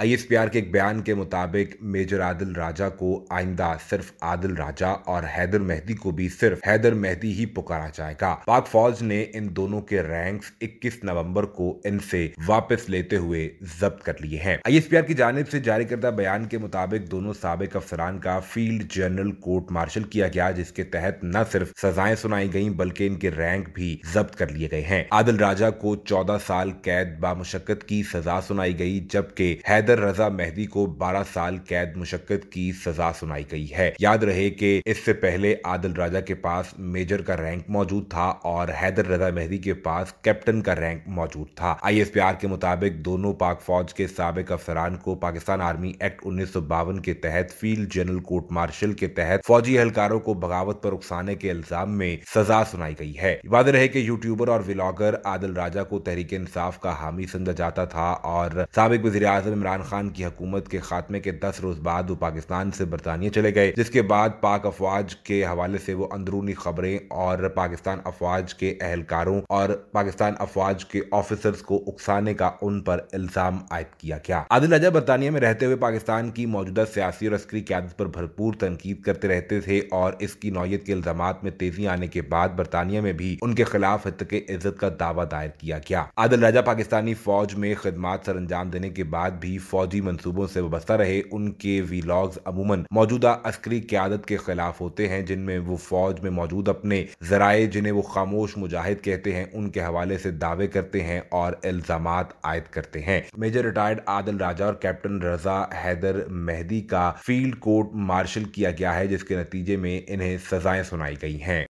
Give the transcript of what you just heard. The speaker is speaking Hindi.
आईएसपीआर के एक बयान के मुताबिक मेजर आदिल राजा को आइंदा सिर्फ आदिल राजा और हैदर मेहदी को भी सिर्फ हैदर मेहदी ही पुकारा जाएगा पाक फौज ने इन दोनों के रैंक इक्कीस नवम्बर को इनसे वापस लेते हुए जब्त कर लिए हैं आईएसपीआर की जानब से जारी करदा बयान के मुताबिक दोनों सबक अफसरान का फील्ड जनरल कोर्ट मार्शल किया गया जिसके तहत न सिर्फ सजाएं सुनाई गयी बल्कि इनके रैंक भी जब्त कर लिए गए हैं आदिल राजा को चौदह साल कैद बामुशक्कत की सजा सुनाई गई जबकि हैदर हैदर रजा मेहदी को 12 साल कैद मुशक्कत की सजा सुनाई गई है याद रहे कि इससे पहले आदिल राजा के पास मेजर का रैंक मौजूद था और हैदर रजा मेहदी के पास कैप्टन का रैंक मौजूद था आई के मुताबिक दोनों पाक फौज के सबक अफसरान को पाकिस्तान आर्मी एक्ट उन्नीस के तहत फील्ड जनरल कोर्ट मार्शल के तहत फौजी एहलकारों को बगावत पर उकसाने के इल्जाम में सजा सुनाई गई है वाद रहे कि यूट्यूबर और व्लॉगर आदिल राजा को तहरीक इंसाफ का हामी समझा जाता था और सबक वजी आजम इमरान इमरान खान की हुकूमत के खात्मे के दस रोज बाद वो पाकिस्तान से बरतानिया चले गए जिसके बाद पाक अफवाज के हवाले से वो अंदरूनी खबरें और पाकिस्तान अफवाज के एहलकारों और पाकिस्तान अफवाज के ऑफिसर्स को उकसाने का उन पर इल्जाम आयद किया गया आदिल अजय बरतानिया में रहते हुए पाकिस्तान की मौजूदा सियासी और अस्करी क्यादत पर भरपूर तनकीद करते रहते थे और इसकी नौयत के इल्जाम में तेजी आने के बाद बरतानिया में भी उनके खिलाफ के इज्जत का दावा दायर किया गया आदिल राजा पाकिस्तानी फौज में खदमात सर अंजाम देने के बाद भी फौजी मनसूबों से वाबस्ता रहे उनके वीलॉग्स अमूमन मौजूदा अस्करी क्यादत के खिलाफ होते हैं जिनमें वो फौज में मौजूद अपने जराए जिन्हें वो खामोश मुजाहिद कहते हैं उनके हवाले से दावे करते हैं और इल्जाम आयद करते हैं मेजर रिटायर्ड आदल राजा और कैप्टन रजा हैदर मेहदी का फील्ड कोर्ट मार्शल किया गया है जिसके नतीजे में इन्हें सजाएं सुनाई गई हैं